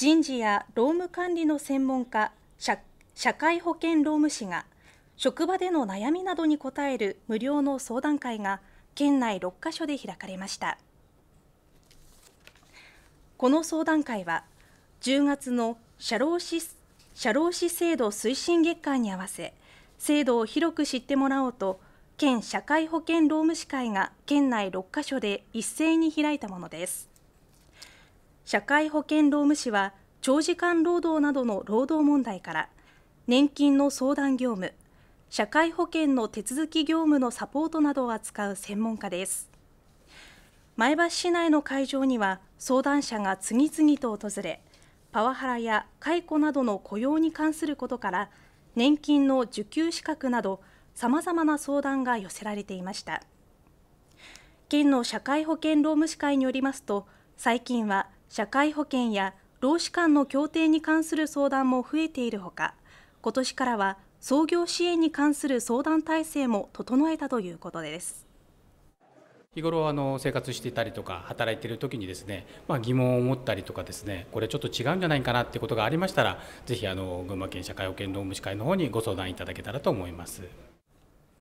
人事や労務管理の専門家社会保険労務士が職場での悩みなどに応える無料の相談会が県内6カ所で開かれましたこの相談会は10月の社労士社労士制度推進月間に合わせ制度を広く知ってもらおうと県社会保険労務士会が県内6カ所で一斉に開いたものです社会保険労務士は長時間労働などの労働問題から年金の相談業務社会保険の手続き業務のサポートなどを扱う専門家です前橋市内の会場には相談者が次々と訪れパワハラや解雇などの雇用に関することから年金の受給資格などさまざまな相談が寄せられていました県の社会保険労務士会によりますと最近は社会保険や労使間の協定に関する相談も増えているほか今年からは創業支援に関する相談体制も整えたということです日頃あの生活していたりとか働いている時にですね、まあ、疑問を持ったりとかですねこれちょっと違うんじゃないかなってことがありましたらぜひあの群馬県社会保険労務士会の方にご相談いただけたらと思います。